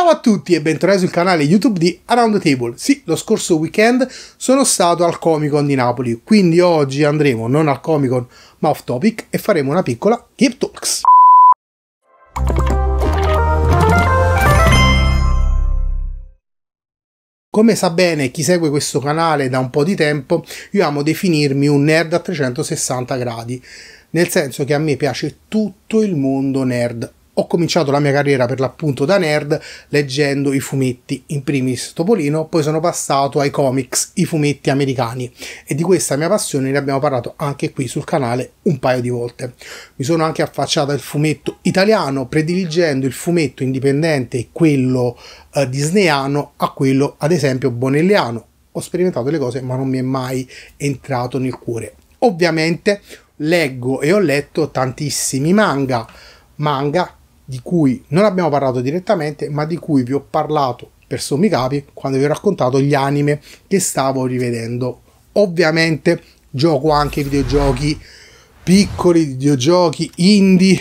Ciao a tutti e bentornati sul canale YouTube di Around the Table. Sì, lo scorso weekend sono stato al Comic Con di Napoli, quindi oggi andremo non al Comic Con ma off topic e faremo una piccola Game Talks. Come sa bene chi segue questo canale da un po' di tempo, io amo definirmi un nerd a 360 gradi, nel senso che a me piace tutto il mondo nerd, ho cominciato la mia carriera per l'appunto da nerd leggendo i fumetti, in primis Topolino, poi sono passato ai comics, i fumetti americani e di questa mia passione ne abbiamo parlato anche qui sul canale un paio di volte. Mi sono anche affacciato al fumetto italiano prediligendo il fumetto indipendente quello eh, disneyano a quello ad esempio bonelliano. Ho sperimentato le cose ma non mi è mai entrato nel cuore. Ovviamente leggo e ho letto tantissimi manga, manga di cui non abbiamo parlato direttamente, ma di cui vi ho parlato per sommi capi quando vi ho raccontato gli anime che stavo rivedendo. Ovviamente gioco anche videogiochi piccoli, videogiochi indie,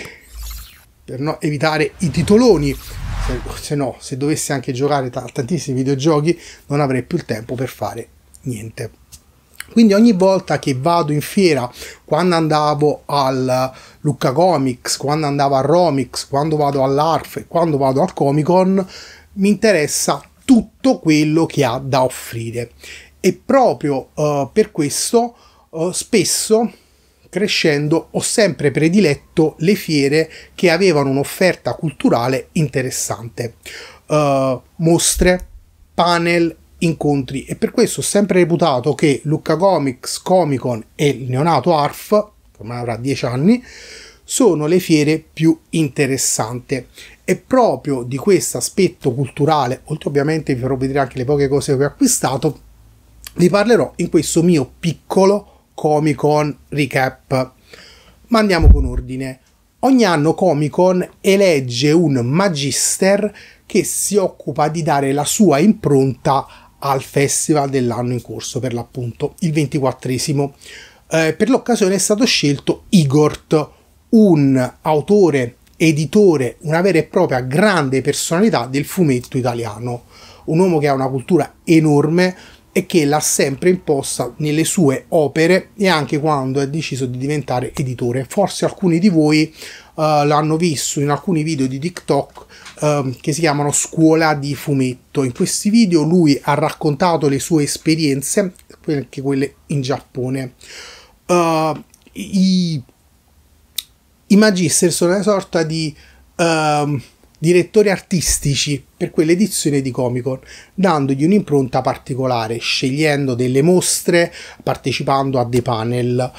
per no, evitare i titoloni. Se, se no, se dovessi anche giocare t- tantissimi videogiochi, non avrei più il tempo per fare niente. Quindi ogni volta che vado in fiera, quando andavo al Lucca Comics, quando andavo a Romix, quando vado all'Arf quando vado al Comic Con, mi interessa tutto quello che ha da offrire. E proprio uh, per questo uh, spesso crescendo ho sempre prediletto le fiere che avevano un'offerta culturale interessante. Uh, mostre, panel incontri e per questo ho sempre reputato che Lucca Comics, Comic Con e il neonato ARF, che ormai avrà 10 anni, sono le fiere più interessanti. E proprio di questo aspetto culturale, oltre ovviamente vi farò vedere anche le poche cose che ho acquistato, vi parlerò in questo mio piccolo Comic Con recap. Ma andiamo con ordine. Ogni anno Comic Con elegge un magister che si occupa di dare la sua impronta al festival dell'anno in corso, per l'appunto il 24esimo. Eh, per l'occasione è stato scelto Igort, un autore, editore, una vera e propria grande personalità del fumetto italiano, un uomo che ha una cultura enorme e che l'ha sempre imposta nelle sue opere e anche quando ha deciso di diventare editore. Forse alcuni di voi eh, l'hanno visto in alcuni video di TikTok ehm, che si chiamano Scuola di Fumetto. In questi video lui ha raccontato le sue esperienze, anche quelle in Giappone. Uh, i, I magister sono una sorta di uh, direttori artistici per quell'edizione di Comic Con, dandogli un'impronta particolare, scegliendo delle mostre, partecipando a dei panel.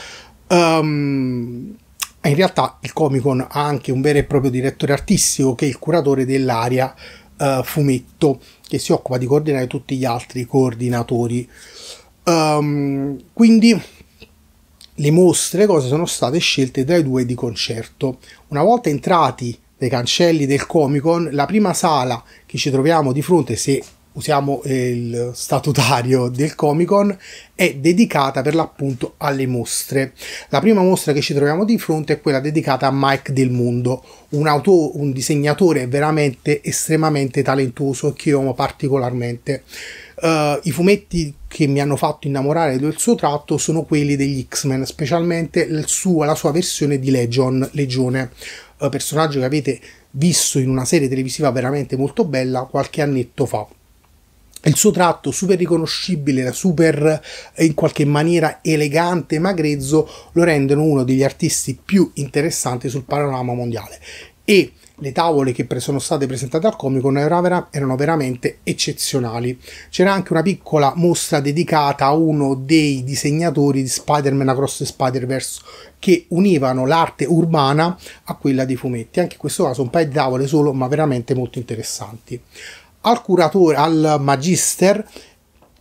Um, in realtà il Comic Con ha anche un vero e proprio direttore artistico che è il curatore dell'area eh, fumetto che si occupa di coordinare tutti gli altri coordinatori. Um, quindi le mostre cose sono state scelte dai due di concerto. Una volta entrati dai cancelli del Comic Con, la prima sala che ci troviamo di fronte, se usiamo eh, il statutario del Comic Con, è dedicata per l'appunto alle mostre. La prima mostra che ci troviamo di fronte è quella dedicata a Mike Del Mundo, un, auto, un disegnatore veramente estremamente talentuoso che io amo particolarmente. Uh, I fumetti che mi hanno fatto innamorare del suo tratto sono quelli degli X-Men, specialmente suo, la sua versione di Legion, Legione, uh, personaggio che avete visto in una serie televisiva veramente molto bella qualche annetto fa il suo tratto super riconoscibile, super eh, in qualche maniera elegante, magrezzo, lo rendono uno degli artisti più interessanti sul panorama mondiale. E le tavole che sono state presentate al Comic Con erano veramente eccezionali. C'era anche una piccola mostra dedicata a uno dei disegnatori di Spider-Man Across the Spider-Verse che univano l'arte urbana a quella dei fumetti. Anche in questo caso un paio di tavole solo, ma veramente molto interessanti al curatore, al magister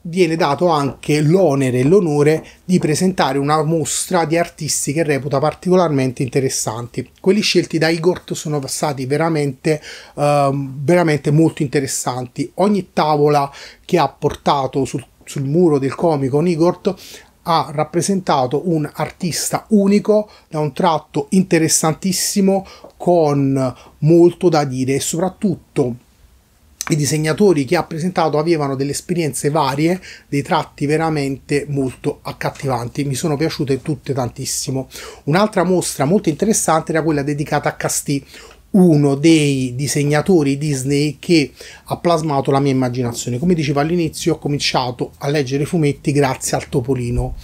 viene dato anche l'onere e l'onore di presentare una mostra di artisti che reputa particolarmente interessanti. Quelli scelti da Igor sono stati veramente, eh, veramente molto interessanti. Ogni tavola che ha portato sul, sul muro del comico Igor ha rappresentato un artista unico da un tratto interessantissimo con molto da dire e soprattutto i disegnatori che ha presentato avevano delle esperienze varie, dei tratti veramente molto accattivanti, mi sono piaciute tutte tantissimo. Un'altra mostra molto interessante era quella dedicata a Castì, uno dei disegnatori Disney che ha plasmato la mia immaginazione. Come dicevo all'inizio, ho cominciato a leggere i fumetti grazie al Topolino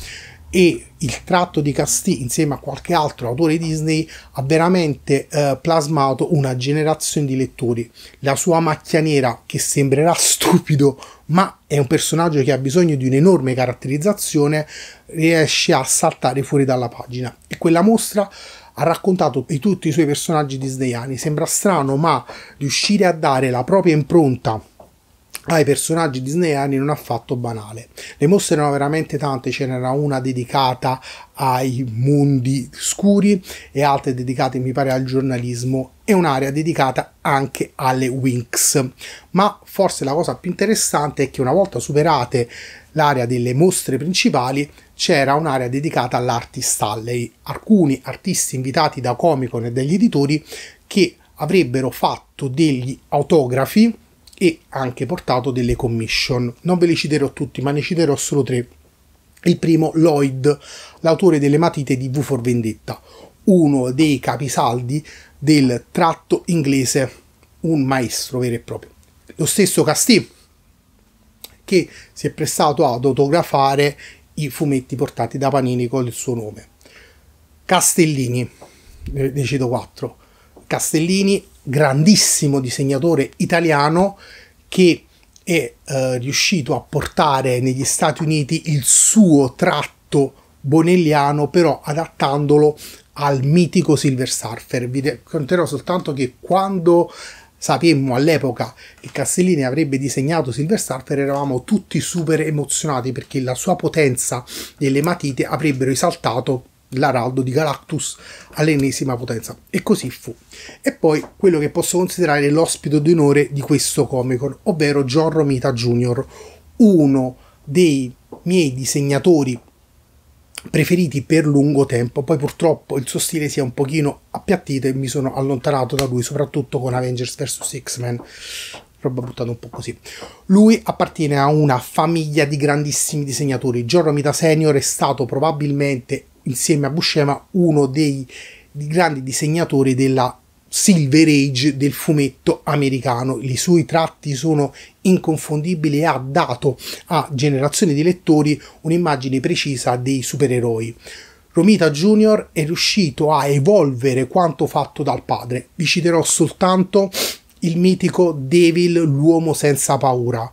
e il tratto di Casti insieme a qualche altro autore Disney ha veramente eh, plasmato una generazione di lettori. La sua macchia nera, che sembrerà stupido, ma è un personaggio che ha bisogno di un'enorme caratterizzazione, riesce a saltare fuori dalla pagina. E quella mostra ha raccontato di tutti i suoi personaggi disneyani. Sembra strano, ma riuscire a dare la propria impronta ai personaggi disneyani non affatto banale. Le mostre erano veramente tante, ce n'era una dedicata ai mondi scuri e altre dedicate mi pare al giornalismo e un'area dedicata anche alle Winx. Ma forse la cosa più interessante è che una volta superate l'area delle mostre principali c'era un'area dedicata all'artist alley, alcuni artisti invitati da Comic Con e dagli editori che avrebbero fatto degli autografi e anche portato delle commission. Non ve li citerò tutti, ma ne citerò solo tre. Il primo, Lloyd, l'autore delle matite di V for Vendetta, uno dei capisaldi del tratto inglese, un maestro vero e proprio. Lo stesso Castì, che si è prestato ad autografare i fumetti portati da Panini con il suo nome. Castellini, ne cito 4. Castellini grandissimo disegnatore italiano che è eh, riuscito a portare negli Stati Uniti il suo tratto bonelliano, però adattandolo al mitico Silver Surfer. Vi racconterò soltanto che quando sapemmo all'epoca che Castellini avrebbe disegnato Silver Surfer eravamo tutti super emozionati perché la sua potenza e le matite avrebbero esaltato l'araldo di Galactus all'ennesima potenza. E così fu. E poi quello che posso considerare l'ospite d'onore di questo Comic Con, ovvero John Romita Jr., uno dei miei disegnatori preferiti per lungo tempo, poi purtroppo il suo stile si è un pochino appiattito e mi sono allontanato da lui, soprattutto con Avengers vs. X-Men roba buttata un po' così. Lui appartiene a una famiglia di grandissimi disegnatori. Giorgio Romita Senior è stato probabilmente, insieme a Buscema, uno dei grandi disegnatori della Silver Age del fumetto americano. I suoi tratti sono inconfondibili e ha dato a generazioni di lettori un'immagine precisa dei supereroi. Romita Jr. è riuscito a evolvere quanto fatto dal padre. Vi citerò soltanto il mitico Devil, l'uomo senza paura,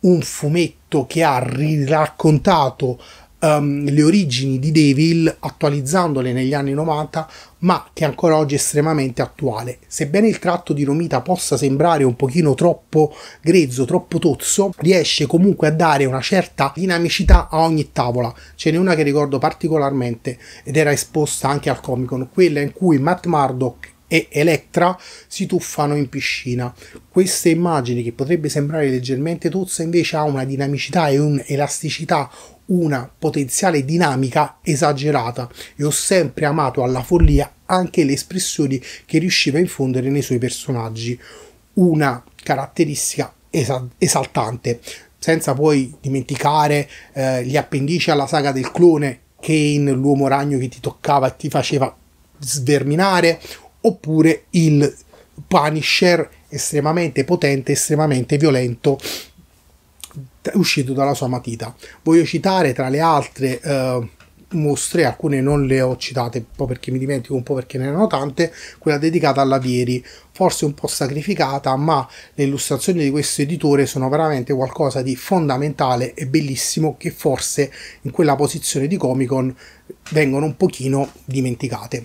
un fumetto che ha riraccontato um, le origini di Devil attualizzandole negli anni 90, ma che ancora oggi è estremamente attuale. Sebbene il tratto di Romita possa sembrare un pochino troppo grezzo, troppo tozzo, riesce comunque a dare una certa dinamicità a ogni tavola. Ce n'è una che ricordo particolarmente ed era esposta anche al Comic Con, quella in cui Matt Murdock e Electra si tuffano in piscina. Questa immagine, che potrebbe sembrare leggermente tozza invece ha una dinamicità e un'elasticità una potenziale dinamica esagerata e ho sempre amato alla follia anche le espressioni che riusciva a infondere nei suoi personaggi. Una caratteristica esaltante, senza poi dimenticare eh, gli appendici alla saga del clone, Kane, l'uomo ragno che ti toccava e ti faceva sverminare, oppure il Punisher estremamente potente, estremamente violento uscito dalla sua matita. Voglio citare tra le altre eh, mostre, alcune non le ho citate un po' perché mi dimentico, un po' perché ne erano tante, quella dedicata alla Vieri, forse un po' sacrificata, ma le illustrazioni di questo editore sono veramente qualcosa di fondamentale e bellissimo che forse in quella posizione di Comic Con vengono un pochino dimenticate.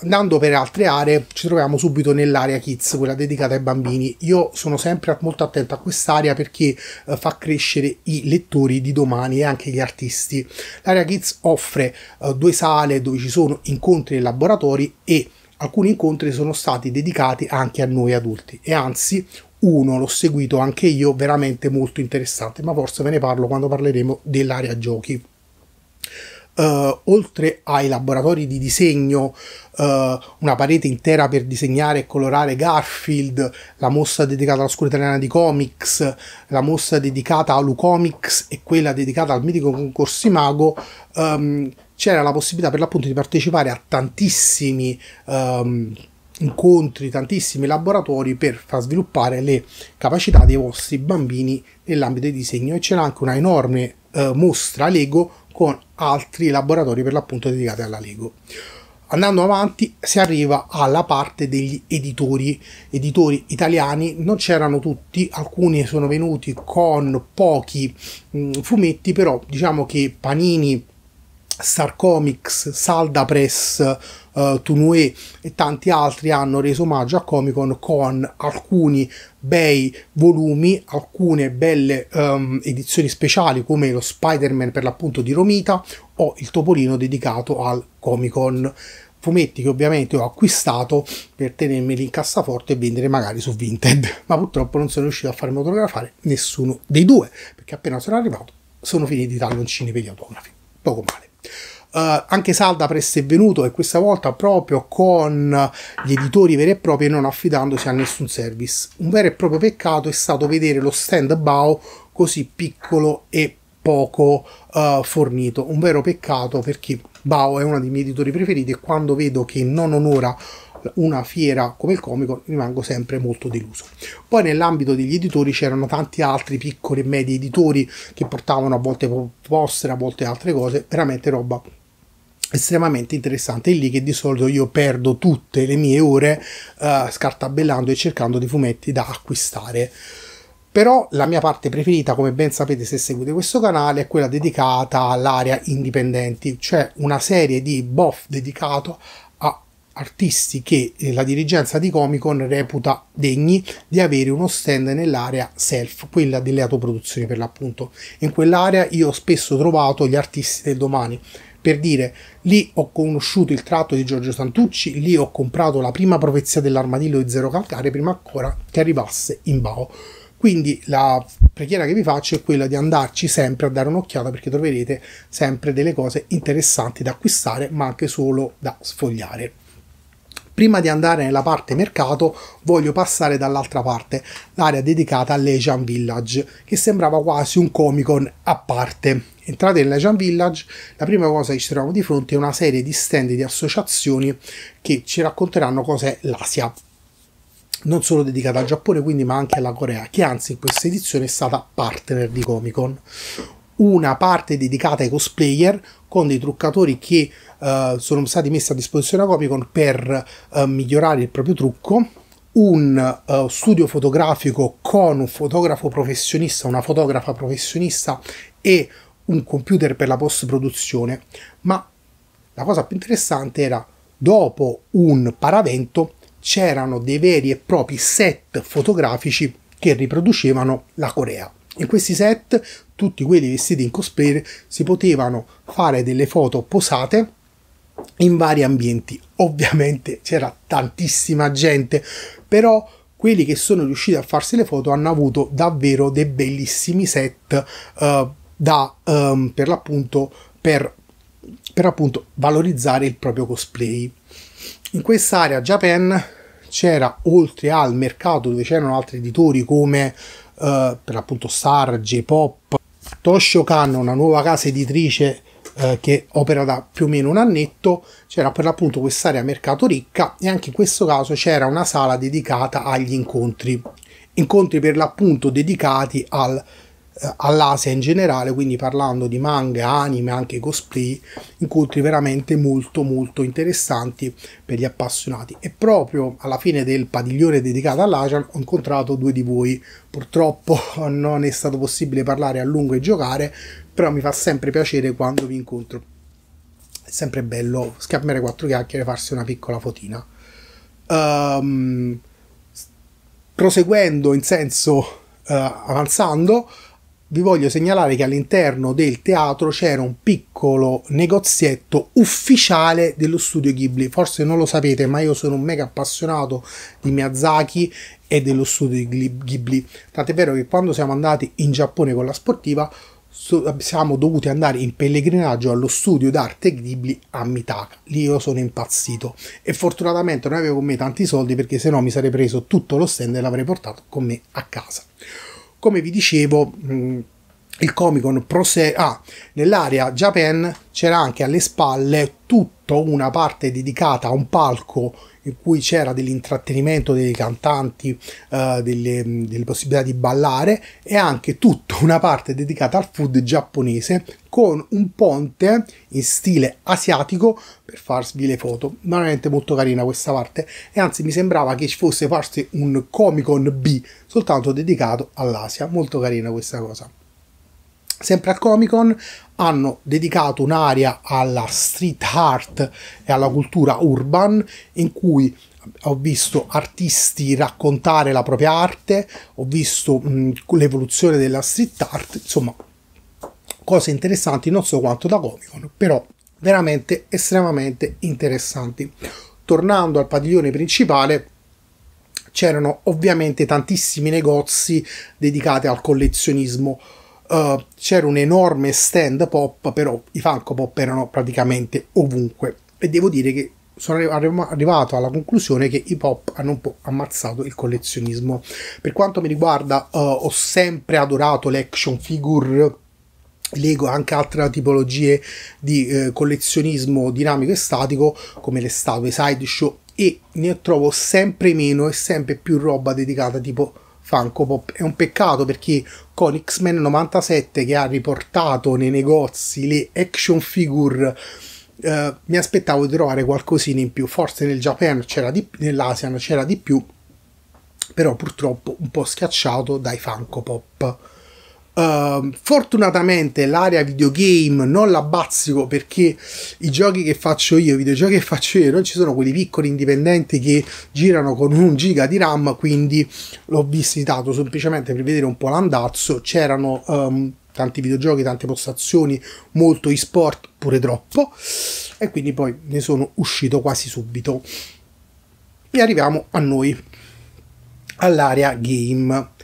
Andando per altre aree ci troviamo subito nell'area kids, quella dedicata ai bambini. Io sono sempre molto attento a quest'area perché eh, fa crescere i lettori di domani e anche gli artisti. L'area kids offre eh, due sale dove ci sono incontri e laboratori e alcuni incontri sono stati dedicati anche a noi adulti e anzi uno l'ho seguito anche io veramente molto interessante ma forse ve ne parlo quando parleremo dell'area giochi eh, oltre ai laboratori di disegno, eh, una parete intera per disegnare e colorare Garfield, la mossa dedicata alla scuola italiana di comics, la mossa dedicata a Lucomics e quella dedicata al mitico concorsi mago, ehm, c'era la possibilità per l'appunto di partecipare a tantissimi ehm, incontri, tantissimi laboratori per far sviluppare le capacità dei vostri bambini nell'ambito del disegno e c'era anche una enorme eh, mostra Lego con altri laboratori per l'appunto dedicati alla Lego. Andando avanti si arriva alla parte degli editori, editori italiani, non c'erano tutti, alcuni sono venuti con pochi mh, mm, fumetti, però diciamo che Panini, Star Comics, Salda Press, uh, Tunue e tanti altri hanno reso omaggio a Comic Con con alcuni bei volumi, alcune belle um, edizioni speciali come lo Spider-Man per l'appunto di Romita o il Topolino dedicato al Comic Con. Fumetti che ovviamente ho acquistato per tenermeli in cassaforte e vendere magari su Vinted, ma purtroppo non sono riuscito a farmi autografare nessuno dei due perché appena sono arrivato sono finiti i talloncini per gli autografi. Poco male. Uh, anche Salda presto è venuto e questa volta proprio con gli editori veri e propri non affidandosi a nessun service. Un vero e proprio peccato è stato vedere lo stand BAO così piccolo e poco uh, fornito. Un vero peccato perché BAO è uno dei miei editori preferiti e quando vedo che non onora una fiera come il comico rimango sempre molto deluso. Poi nell'ambito degli editori c'erano tanti altri piccoli e medi editori che portavano a volte poster, a volte altre cose, veramente roba estremamente interessante è lì che di solito io perdo tutte le mie ore uh, scartabellando e cercando dei fumetti da acquistare però la mia parte preferita, come ben sapete se seguite questo canale, è quella dedicata all'area indipendenti, cioè una serie di boff dedicato artisti che eh, la dirigenza di Comic Con reputa degni di avere uno stand nell'area self, quella delle autoproduzioni per l'appunto. In quell'area io ho spesso trovato gli artisti del domani. Per dire, lì ho conosciuto il tratto di Giorgio Santucci, lì ho comprato la prima profezia dell'armadillo di Zero Calcare prima ancora che arrivasse in Bao. Quindi la preghiera che vi faccio è quella di andarci sempre a dare un'occhiata perché troverete sempre delle cose interessanti da acquistare ma anche solo da sfogliare prima di andare nella parte mercato voglio passare dall'altra parte, l'area dedicata all'Asian Village, che sembrava quasi un Comic Con a parte. Entrate nell'Asian Village, la prima cosa che ci troviamo di fronte è una serie di stand di associazioni che ci racconteranno cos'è l'Asia non solo dedicata al Giappone quindi ma anche alla Corea che anzi in questa edizione è stata partner di Comic Con una parte dedicata ai cosplayer con dei truccatori che uh, sono stati messi a disposizione a Copicon per uh, migliorare il proprio trucco, un uh, studio fotografico con un fotografo professionista, una fotografa professionista e un computer per la post-produzione, ma la cosa più interessante era dopo un paravento c'erano dei veri e propri set fotografici che riproducevano la Corea. In questi set tutti quelli vestiti in cosplay si potevano fare delle foto posate in vari ambienti. Ovviamente c'era tantissima gente, però quelli che sono riusciti a farsi le foto hanno avuto davvero dei bellissimi set uh, da um, per l'appunto per, per appunto valorizzare il proprio cosplay. In quest'area Japan c'era oltre al mercato dove c'erano altri editori come uh, per l'appunto Star, J-Pop, Toshio Kanno, una nuova casa editrice eh, che opera da più o meno un annetto, c'era per l'appunto quest'area mercato ricca e anche in questo caso c'era una sala dedicata agli incontri. Incontri per l'appunto dedicati al eh, all'Asia in generale, quindi parlando di manga, anime, anche cosplay, incontri veramente molto molto interessanti per gli appassionati. E proprio alla fine del padiglione dedicato all'Asia ho incontrato due di voi. Purtroppo non è stato possibile parlare a lungo e giocare, però mi fa sempre piacere quando vi incontro. È sempre bello scambiare quattro chiacchiere e farsi una piccola fotina. Um, proseguendo in senso uh, avanzando, vi voglio segnalare che all'interno del teatro c'era un piccolo negozietto ufficiale dello studio Ghibli. Forse non lo sapete, ma io sono un mega appassionato di Miyazaki e dello studio Ghibli. Tant'è vero che quando siamo andati in Giappone con la sportiva siamo dovuti andare in pellegrinaggio allo studio d'arte Ghibli a Mitaka. Lì io sono impazzito e fortunatamente non avevo con me tanti soldi perché se no mi sarei preso tutto lo stand e l'avrei portato con me a casa. Come vi dicevo, mm, il Comic Con prosegue... Ah, nell'area Japan c'era anche alle spalle tutta una parte dedicata a un palco in cui c'era dell'intrattenimento dei cantanti, eh, delle, delle possibilità di ballare e anche tutta una parte dedicata al food giapponese con un ponte in stile asiatico per farvi le foto. Veramente molto carina questa parte e anzi mi sembrava che ci fosse farsi un Comic Con B soltanto dedicato all'Asia. Molto carina questa cosa. Sempre al Comic Con hanno dedicato un'area alla street art e alla cultura urban in cui ho visto artisti raccontare la propria arte, ho visto mh, mm, l'evoluzione della street art, insomma cose interessanti, non so quanto da Comic Con, però veramente estremamente interessanti. Tornando al padiglione principale, c'erano ovviamente tantissimi negozi dedicati al collezionismo eh, c'era un enorme stand pop, però i Funko Pop erano praticamente ovunque. E devo dire che sono arrivato alla conclusione che i pop hanno un po' ammazzato il collezionismo. Per quanto mi riguarda, uh, ho sempre adorato le action figure. Lego anche altre tipologie di eh, collezionismo dinamico e statico come le statue, sideshow e ne trovo sempre meno e sempre più roba dedicata tipo Funko Pop. È un peccato perché con X-Men 97 che ha riportato nei negozi le action figure eh, mi aspettavo di trovare qualcosina in più. Forse nel Japan c'era di nell'Asian c'era di più, però purtroppo un po' schiacciato dai Funko Pop. Ehm, fortunatamente l'area videogame non la bazzico perché i giochi che faccio io, i videogiochi che faccio io, non ci sono quelli piccoli indipendenti che girano con un giga di RAM, quindi l'ho visitato semplicemente per vedere un po' l'andazzo. C'erano um, tanti videogiochi, tante postazioni, molto e-sport, pure troppo, e quindi poi ne sono uscito quasi subito. E arriviamo a noi, all'area game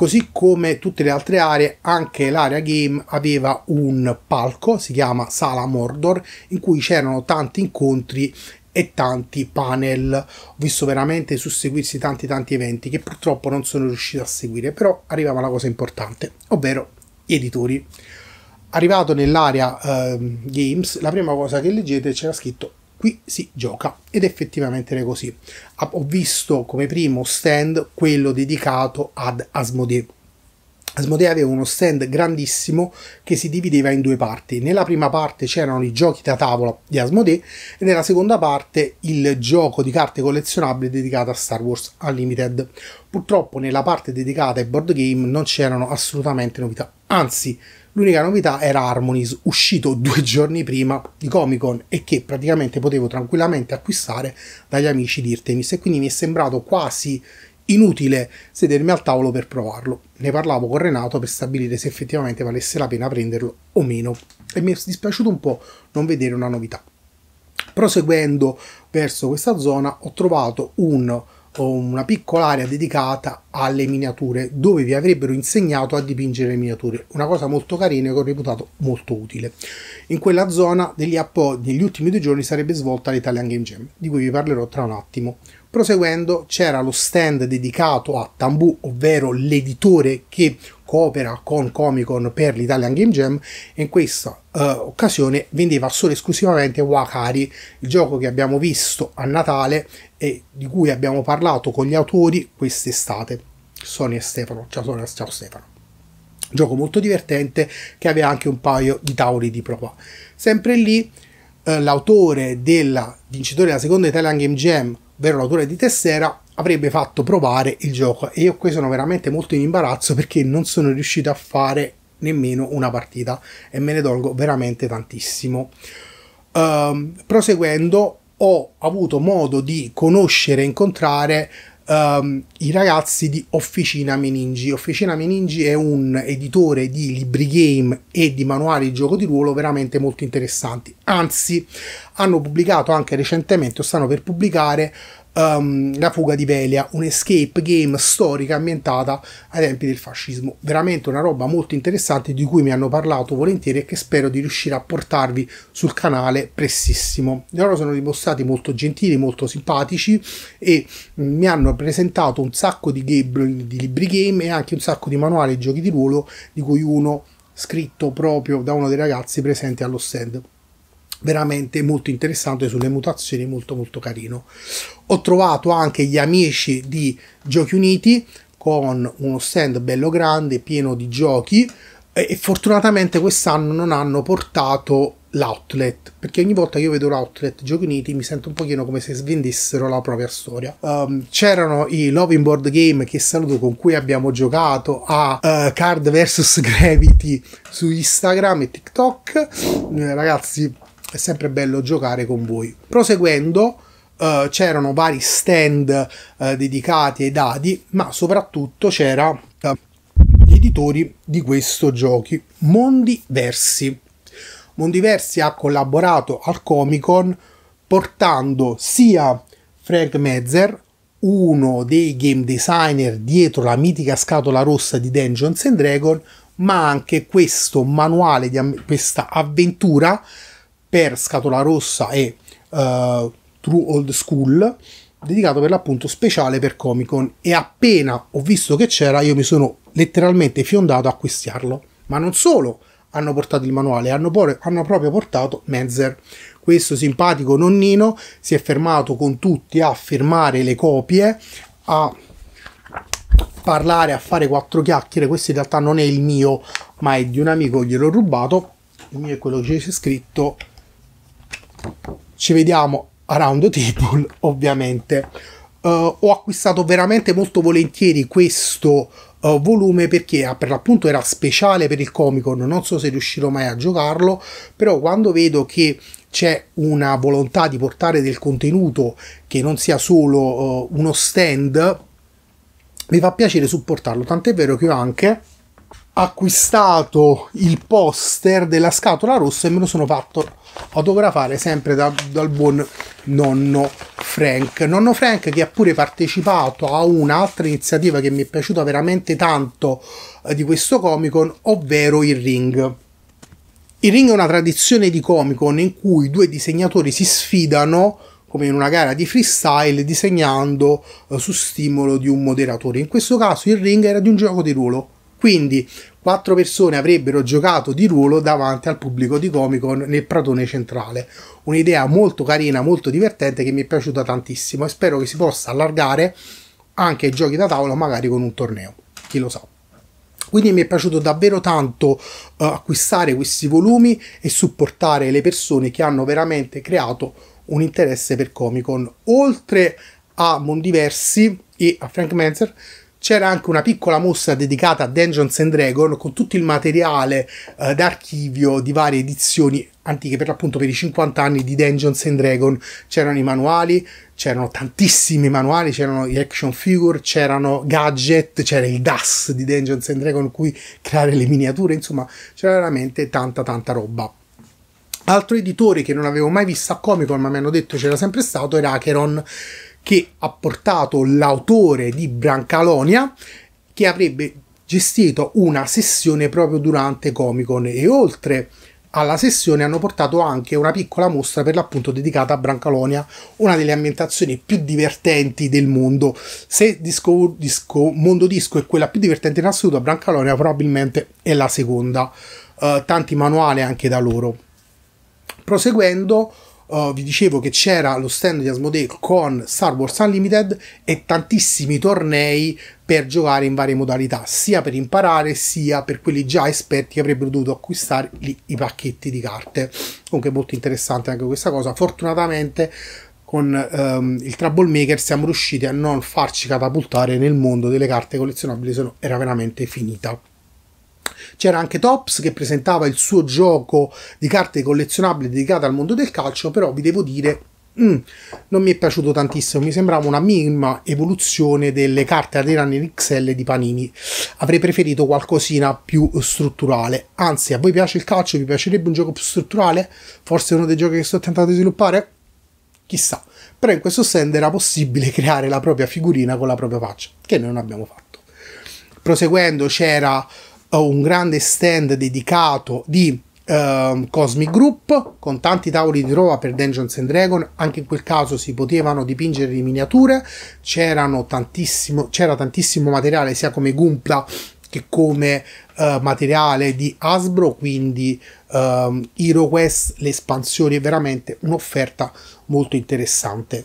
così come tutte le altre aree, anche l'area game aveva un palco, si chiama Sala Mordor, in cui c'erano tanti incontri e tanti panel. Ho visto veramente susseguirsi tanti tanti eventi che purtroppo non sono riuscito a seguire, però arriviamo alla cosa importante, ovvero gli editori. Arrivato nell'area eh, games, la prima cosa che leggete c'era scritto qui si gioca ed effettivamente è così. Ho visto come primo stand quello dedicato ad Asmodee. Asmodee aveva uno stand grandissimo che si divideva in due parti. Nella prima parte c'erano i giochi da tavola di Asmodee e nella seconda parte il gioco di carte collezionabili dedicato a Star Wars Unlimited. Purtroppo nella parte dedicata ai board game non c'erano assolutamente novità, anzi L'unica novità era Harmonies, uscito due giorni prima di Comic Con e che praticamente potevo tranquillamente acquistare dagli amici di Irtemis e quindi mi è sembrato quasi inutile sedermi al tavolo per provarlo. Ne parlavo con Renato per stabilire se effettivamente valesse la pena prenderlo o meno e mi è dispiaciuto un po' non vedere una novità. Proseguendo verso questa zona ho trovato un una piccola area dedicata alle miniature dove vi avrebbero insegnato a dipingere le miniature una cosa molto carina e che ho reputato molto utile in quella zona degli, appo- degli ultimi due giorni sarebbe svolta l'Italian Game Jam di cui vi parlerò tra un attimo proseguendo c'era lo stand dedicato a Tambù ovvero l'editore che coopera con Comic Con per l'Italian Game Jam e in questa uh, occasione vendeva solo e esclusivamente Wakari, il gioco che abbiamo visto a Natale e di cui abbiamo parlato con gli autori quest'estate. Sony e Stefano, ciao Sonia, ciao Stefano. Gioco molto divertente che aveva anche un paio di tavoli di prova. Sempre lì uh, l'autore della vincitore della seconda Italian Game Jam ovvero l'autore di Tessera, avrebbe fatto provare il gioco e io qui sono veramente molto in imbarazzo perché non sono riuscito a fare nemmeno una partita e me ne dolgo veramente tantissimo. Um, proseguendo ho avuto modo di conoscere e incontrare um, i ragazzi di Officina Meningi. Officina Meningi è un editore di libri game e di manuali di gioco di ruolo veramente molto interessanti. Anzi, hanno pubblicato anche recentemente o stanno per pubblicare um, La fuga di Velia, un escape game storica ambientata ai tempi del fascismo. Veramente una roba molto interessante di cui mi hanno parlato volentieri e che spero di riuscire a portarvi sul canale prestissimo. Loro sono dimostrati molto gentili, molto simpatici e mm, mi hanno presentato un sacco di, game, di libri game e anche un sacco di manuali e giochi di ruolo di cui uno scritto proprio da uno dei ragazzi presenti allo stand veramente molto interessante sulle mutazioni molto molto carino ho trovato anche gli amici di giochi uniti con uno stand bello grande pieno di giochi e fortunatamente quest'anno non hanno portato l'outlet perché ogni volta che io vedo l'outlet giochi uniti mi sento un pochino come se svendessero la propria storia um, c'erano i Loving Board Game che saluto con cui abbiamo giocato a uh, Card vs Gravity su Instagram e TikTok eh, ragazzi è sempre bello giocare con voi. Proseguendo, eh, c'erano vari stand eh, dedicati ai dadi, ma soprattutto c'era eh, gli editori di questo giochi, Mondi Versi. Mondi Versi ha collaborato al Comic Con portando sia Frank Mezzer, uno dei game designer dietro la mitica scatola rossa di Dungeons Dragons, ma anche questo manuale, di, questa avventura per Scatola Rossa e uh, True Old School, dedicato per l'appunto speciale per Comic Con e appena ho visto che c'era io mi sono letteralmente fiondato a acquistarlo. Ma non solo hanno portato il manuale, hanno, por- hanno proprio portato Mezzer. Questo simpatico nonnino si è fermato con tutti a firmare le copie, a parlare, a fare quattro chiacchiere. Questo in realtà non è il mio, ma è di un amico, gliel'ho rubato. Il mio è quello che c'è scritto ci vediamo a Round Table, ovviamente. Uh, ho acquistato veramente molto volentieri questo uh, volume perché ah, per l'appunto era speciale per il Comic Con, non so se riuscirò mai a giocarlo, però quando vedo che c'è una volontà di portare del contenuto che non sia solo uh, uno stand, mi fa piacere supportarlo, tant'è vero che ho anche acquistato il poster della scatola rossa e me lo sono fatto autografare sempre da, dal buon nonno Frank. Nonno Frank che ha pure partecipato a un'altra iniziativa che mi è piaciuta veramente tanto eh, di questo Comic Con, ovvero il Ring. Il Ring è una tradizione di Comic Con in cui due disegnatori si sfidano come in una gara di freestyle disegnando eh, su stimolo di un moderatore. In questo caso il Ring era di un gioco di ruolo. Quindi quattro persone avrebbero giocato di ruolo davanti al pubblico di Comic Con nel pratone centrale. Un'idea molto carina, molto divertente che mi è piaciuta tantissimo e spero che si possa allargare anche ai giochi da tavola, magari con un torneo, chi lo sa. Quindi mi è piaciuto davvero tanto uh, acquistare questi volumi e supportare le persone che hanno veramente creato un interesse per Comic Con. Oltre a Mondiversi e a Frank Menzer c'era anche una piccola mostra dedicata a Dungeons and Dragons con tutto il materiale eh, d'archivio di varie edizioni antiche per l'appunto per i 50 anni di Dungeons and Dragons c'erano i manuali c'erano tantissimi manuali c'erano gli action figure c'erano gadget c'era il DAS di Dungeons and Dragons in cui creare le miniature insomma c'era veramente tanta tanta roba altro editore che non avevo mai visto a Comic Con ma mi hanno detto c'era sempre stato era Acheron che ha portato l'autore di Brancalonia che avrebbe gestito una sessione proprio durante Comic Con e oltre alla sessione hanno portato anche una piccola mostra per l'appunto dedicata a Brancalonia, una delle ambientazioni più divertenti del mondo. Se Disco, Disco, Mondo Disco è quella più divertente in assoluto, Brancalonia probabilmente è la seconda. Uh, tanti manuali anche da loro. Proseguendo, uh, vi dicevo che c'era lo stand di Asmodee con Star Wars Unlimited e tantissimi tornei per giocare in varie modalità, sia per imparare sia per quelli già esperti che avrebbero dovuto acquistare lì, i pacchetti di carte. Comunque molto interessante anche questa cosa. Fortunatamente con um, il Troublemaker siamo riusciti a non farci catapultare nel mondo delle carte collezionabili, se no era veramente finita. C'era anche Tops che presentava il suo gioco di carte collezionabili dedicato al mondo del calcio, però vi devo dire Mm, non mi è piaciuto tantissimo, mi sembrava una minima evoluzione delle carte Ateran in XL di Panini. Avrei preferito qualcosina più strutturale. Anzi, a voi piace il calcio? Vi piacerebbe un gioco più strutturale? Forse uno dei giochi che sto tentando di sviluppare? Chissà. Però in questo stand era possibile creare la propria figurina con la propria faccia, che noi non abbiamo fatto. Proseguendo c'era un grande stand dedicato di Uh, Cosmic Group con tanti tavoli di roba per Dungeons and Dragons anche in quel caso si potevano dipingere di miniature c'erano tantissimo c'era tantissimo materiale sia come Gumpla che come uh, materiale di Hasbro quindi uh, ehm, Hero Quest l'espansione è veramente un'offerta molto interessante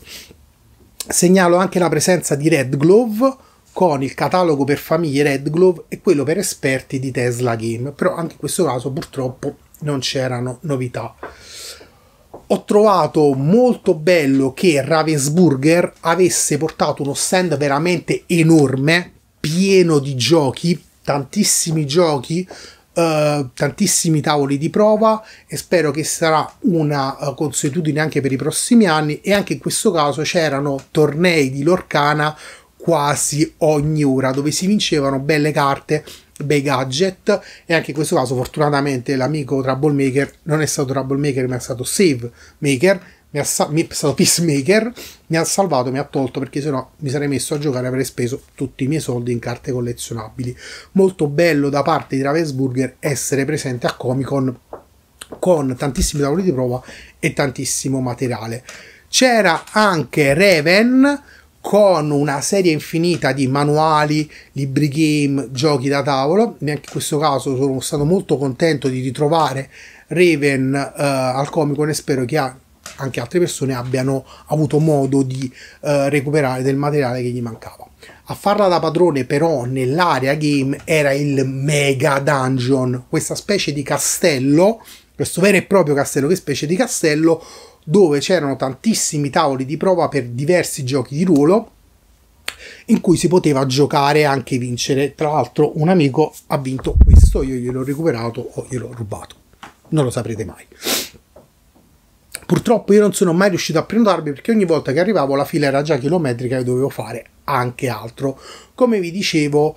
segnalo anche la presenza di Red Glove con il catalogo per famiglie Red Glove e quello per esperti di Tesla Game, però anche in questo caso purtroppo non c'erano novità. Ho trovato molto bello che Ravensburger avesse portato uno stand veramente enorme, pieno di giochi, tantissimi giochi, Uh, tantissimi tavoli di prova e spero che sarà una uh, consuetudine anche per i prossimi anni e anche in questo caso c'erano tornei di Lorcana quasi ogni ora, dove si vincevano belle carte, bei gadget e anche in questo caso fortunatamente l'amico Troublemaker non è stato Troublemaker ma è stato Save Maker, mi, sa- mi è stato Peacemaker, mi ha salvato, mi ha tolto perché sennò mi sarei messo a giocare e avrei speso tutti i miei soldi in carte collezionabili. Molto bello da parte di Ravensburger essere presente a Comic Con con tantissimi tavoli di prova e tantissimo materiale. C'era anche Raven, con una serie infinita di manuali, libri game, giochi da tavolo. Neanche in questo caso sono stato molto contento di ritrovare Raven eh, al Comic Con e spero che anche altre persone abbiano avuto modo di eh, recuperare del materiale che gli mancava. A farla da padrone però nell'area game era il Mega Dungeon, questa specie di castello, questo vero e proprio castello che specie di castello dove c'erano tantissimi tavoli di prova per diversi giochi di ruolo in cui si poteva giocare e anche vincere. Tra l'altro un amico ha vinto questo, io gliel'ho recuperato o gliel'ho rubato. Non lo saprete mai. Purtroppo io non sono mai riuscito a prenotarmi perché ogni volta che arrivavo la fila era già chilometrica e dovevo fare anche altro. Come vi dicevo,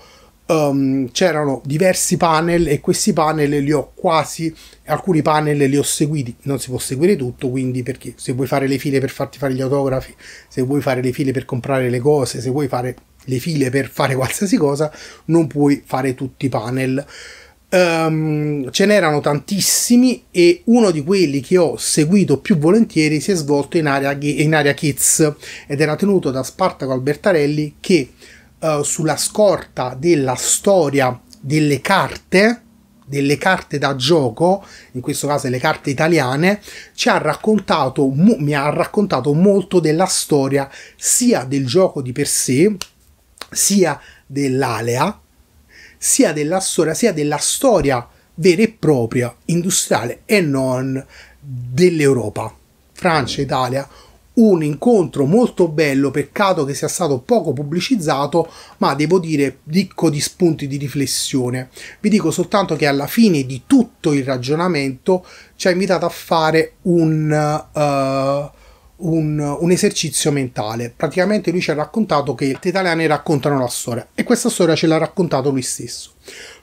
um, c'erano diversi panel e questi panel li ho quasi, alcuni panel li ho seguiti, non si può seguire tutto, quindi perché se vuoi fare le file per farti fare gli autografi, se vuoi fare le file per comprare le cose, se vuoi fare le file per fare qualsiasi cosa, non puoi fare tutti i panel. Um, ce n'erano tantissimi e uno di quelli che ho seguito più volentieri si è svolto in area, in area Kids ed era tenuto da Spartaco Albertarelli che eh, sulla scorta della storia delle carte, delle carte da gioco, in questo caso le carte italiane, ci ha raccontato, mi ha raccontato molto della storia sia del gioco di per sé, sia dell'alea, sia della storia, sia della storia vera e propria, industriale e non dell'Europa, Francia, Italia, un incontro molto bello, peccato che sia stato poco pubblicizzato, ma devo dire ricco di spunti di riflessione. Vi dico soltanto che alla fine di tutto il ragionamento ci ha invitato a fare un... Uh, un, un, esercizio mentale. Praticamente lui ci ha raccontato che gli italiani raccontano la storia e questa storia ce l'ha raccontato lui stesso.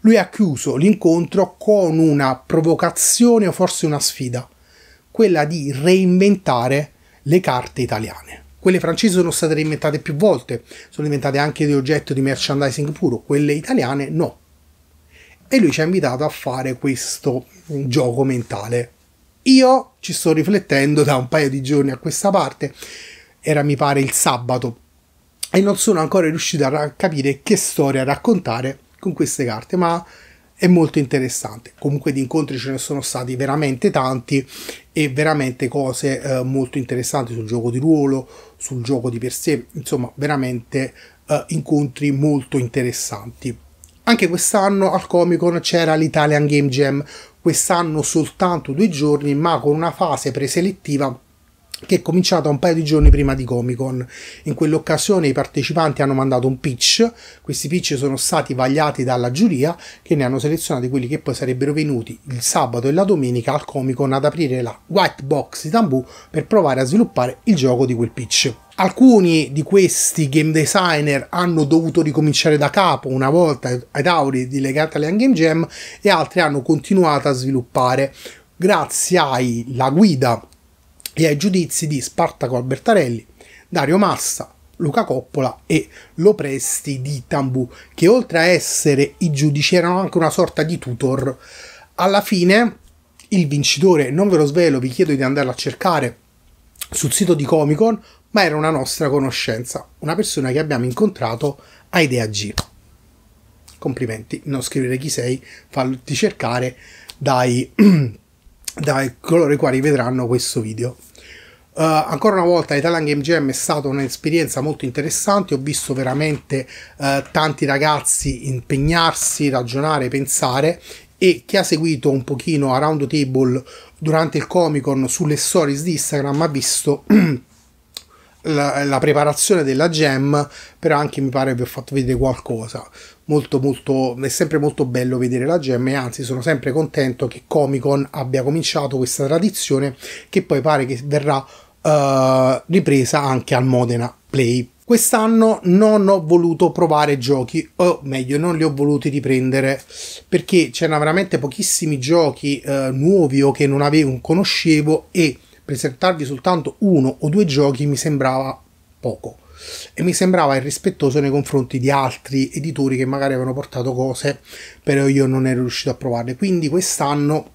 Lui ha chiuso l'incontro con una provocazione o forse una sfida, quella di reinventare le carte italiane. Quelle francesi sono state reinventate più volte, sono diventate anche di oggetto di merchandising puro, quelle italiane no. E lui ci ha invitato a fare questo gioco mentale. Io ci sto riflettendo da un paio di giorni a questa parte, era mi pare il sabato, e non sono ancora riuscito a capire che storia raccontare con queste carte, ma è molto interessante. Comunque di incontri ce ne sono stati veramente tanti e veramente cose eh, molto interessanti sul gioco di ruolo, sul gioco di per sé, insomma veramente eh, incontri molto interessanti. Anche quest'anno al Comic Con c'era l'Italian Game Jam, quest'anno soltanto due giorni ma con una fase preselettiva che è cominciata un paio di giorni prima di Comic Con. In quell'occasione i partecipanti hanno mandato un pitch, questi pitch sono stati vagliati dalla giuria che ne hanno selezionati quelli che poi sarebbero venuti il sabato e la domenica al Comic Con ad aprire la white box di Tambu per provare a sviluppare il gioco di quel pitch. Alcuni di questi game designer hanno dovuto ricominciare da capo una volta ai tauri di legata alle Game Jam e altri hanno continuato a sviluppare grazie alla guida e ai giudizi di Spartaco Albertarelli, Dario Massa, Luca Coppola e Lopresti di Tambù, che oltre a essere i giudici erano anche una sorta di tutor. Alla fine il vincitore, non ve lo svelo, vi chiedo di andarlo a cercare sul sito di Comic Con, ma era una nostra conoscenza, una persona che abbiamo incontrato a Idea G. Complimenti, non scrivere chi sei, falti cercare dai da coloro i quali vedranno questo video. Uh, ancora una volta Italian Game Jam è stata un'esperienza molto interessante, ho visto veramente uh, tanti ragazzi impegnarsi, ragionare, pensare e chi ha seguito un pochino a Round Table durante il Comic Con sulle stories di Instagram ha visto la, la, preparazione della gem, però anche mi pare vi ho fatto vedere qualcosa. Molto, molto, è sempre molto bello vedere la gem e anzi sono sempre contento che Comic Con abbia cominciato questa tradizione che poi pare che verrà uh, ripresa anche al Modena Play. Quest'anno non ho voluto provare giochi, o meglio, non li ho voluti riprendere, perché c'erano veramente pochissimi giochi uh, nuovi o che non avevo, conoscevo e presentarvi soltanto uno o due giochi mi sembrava poco e mi sembrava irrispettoso nei confronti di altri editori che magari avevano portato cose però io non ero riuscito a provarle quindi quest'anno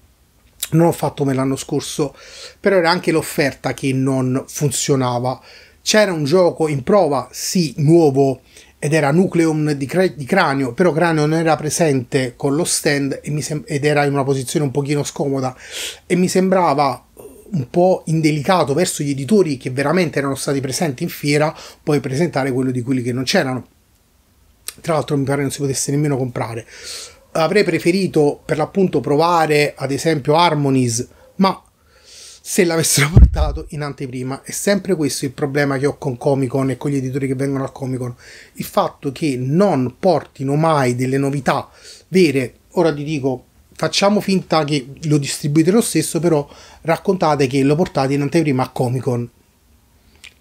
non ho fatto come l'anno scorso però era anche l'offerta che non funzionava c'era un gioco in prova sì nuovo ed era Nucleum di, cre- di, Cranio, però Cranio non era presente con lo stand sem- ed era in una posizione un pochino scomoda e mi sembrava un po' indelicato verso gli editori che veramente erano stati presenti in fiera, poi presentare quello di quelli che non c'erano. Tra l'altro mi pare non si potesse nemmeno comprare. Avrei preferito per l'appunto provare ad esempio Harmonies, ma se l'avessero portato in anteprima. È sempre questo il problema che ho con Comic Con e con gli editori che vengono al Comic Con. Il fatto che non portino mai delle novità vere. Ora ti dico, facciamo finta che lo distribuite lo stesso, però raccontate che lo portate in anteprima a Comic Con.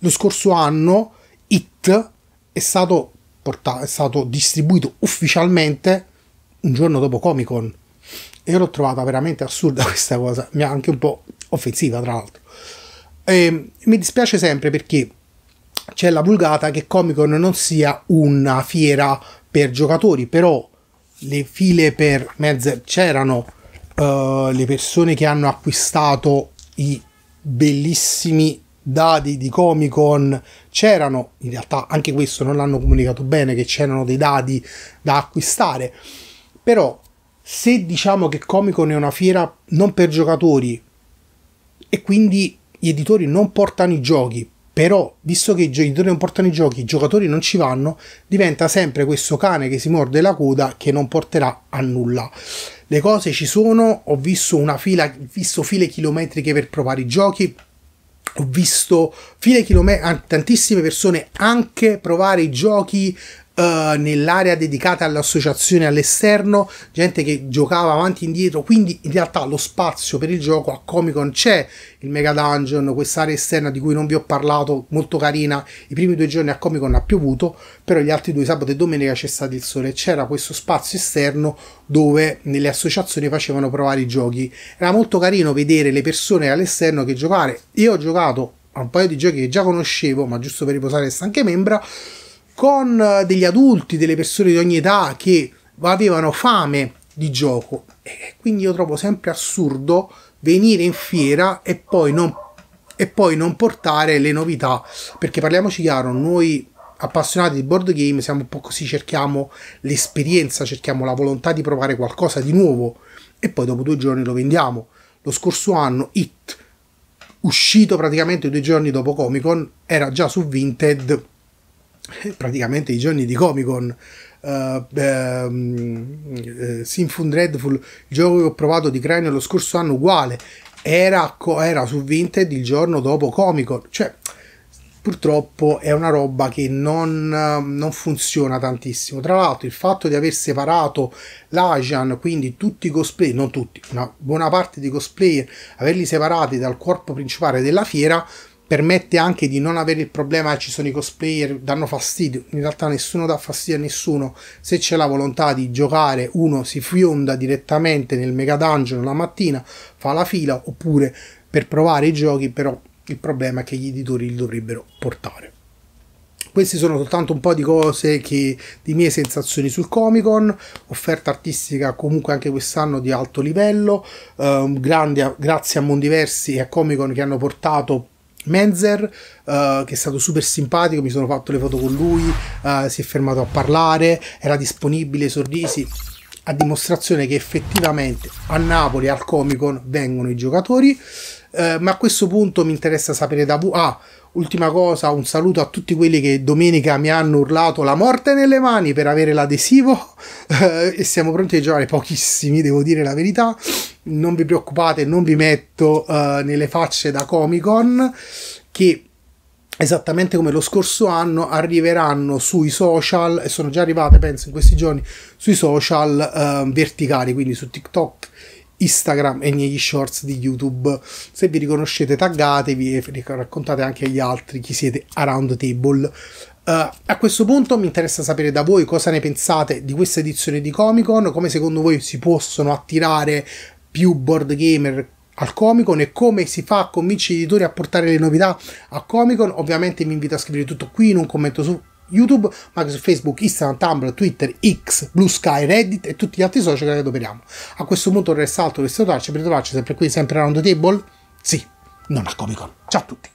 Lo scorso anno It è stato, portato, è stato distribuito ufficialmente un giorno dopo Comic Con. E l'ho trovata veramente assurda questa cosa, mi ha anche un po' offensiva tra l'altro. E, ehm, mi dispiace sempre perché c'è la vulgata che Comic Con non sia una fiera per giocatori, però le file per mezze c'erano uh, le persone che hanno acquistato i bellissimi dadi di Comic Con c'erano in realtà anche questo non l'hanno comunicato bene che c'erano dei dadi da acquistare però se diciamo che Comic Con è una fiera non per giocatori e quindi gli editori non portano i giochi però, visto che i genitori non portano i giochi, i giocatori non ci vanno, diventa sempre questo cane che si morde la coda che non porterà a nulla. Le cose ci sono, ho visto una fila, visto file chilometriche per provare i giochi, ho visto file chilometriche, tantissime persone anche provare i giochi eh, nell'area dedicata all'associazione all'esterno, gente che giocava avanti e indietro, quindi in realtà lo spazio per il gioco a Comic Con c'è il Mega Dungeon, quest'area esterna di cui non vi ho parlato, molto carina, i primi due giorni a Comic Con ha piovuto, però gli altri due sabato e domenica c'è stato il sole, c'era questo spazio esterno dove nelle associazioni facevano provare i giochi, era molto carino vedere le persone all'esterno che giocare, io ho giocato a un paio di giochi che già conoscevo, ma giusto per riposare stanche membra, con eh, degli adulti, delle persone di ogni età che avevano fame di gioco. E quindi io trovo sempre assurdo venire in fiera e poi non, e poi non portare le novità. Perché parliamoci chiaro, noi appassionati di board game siamo un po' così, cerchiamo l'esperienza, cerchiamo la volontà di provare qualcosa di nuovo e poi dopo due giorni lo vendiamo. Lo scorso anno It, uscito praticamente due giorni dopo Comic Con, era già su Vinted praticamente i giorni di Comic Con. Uh, um, uh, Sinful Dreadful, il gioco che ho provato di cranio lo scorso anno, uguale era, era su Vinted il giorno dopo Comic Con. Cioè, purtroppo è una roba che non, non funziona tantissimo. Tra l'altro, il fatto di aver separato l'Asian, quindi tutti i cosplay, non tutti, una buona parte dei cosplayer, averli separati dal corpo principale della fiera permette anche di non avere il problema ci sono i cosplayer danno fastidio in realtà nessuno dà fastidio a nessuno se c'è la volontà di giocare uno si fionda direttamente nel mega dungeon la mattina fa la fila oppure per provare i giochi però il problema è che gli editori li dovrebbero portare queste sono soltanto un po' di cose che di mie sensazioni sul Comic Con, offerta artistica comunque anche quest'anno di alto livello, eh, grande, grazie a Mondiversi e a Comic Con che hanno portato Menzer, uh, che è stato super simpatico, mi sono fatto le foto con lui, uh, si è fermato a parlare, era disponibile, sorrisi a dimostrazione che effettivamente a Napoli al Comic Con vengono i giocatori. Eh, ma a questo punto mi interessa sapere da voi. Ah, ultima cosa, un saluto a tutti quelli che domenica mi hanno urlato la morte nelle mani per avere l'adesivo. Eh, e siamo pronti a giocare pochissimi, devo dire la verità. Non vi preoccupate, non vi metto eh, nelle facce da Comic Con che esattamente come lo scorso anno, arriveranno sui social, e sono già arrivate penso in questi giorni, sui social eh, verticali, quindi su TikTok, Instagram e negli shorts di YouTube. Se vi riconoscete taggatevi e raccontate anche agli altri chi siete a table Uh, a questo punto mi interessa sapere da voi cosa ne pensate di questa edizione di Comic Con, come secondo voi si possono attirare più board gamer al Comic Con e come si fa a convincere gli Editori a portare le novità a Comic Con. Ovviamente vi invito a scrivere tutto qui in un commento su YouTube, ma anche su Facebook, Instagram, Tumblr, Twitter, X, Blue Sky, Reddit e tutti gli altri social che adoperiamo. A questo punto non resta altro che salutarci per trovarci sempre qui, sempre a Round Table. Sì, non al Comic Con. Ciao a tutti!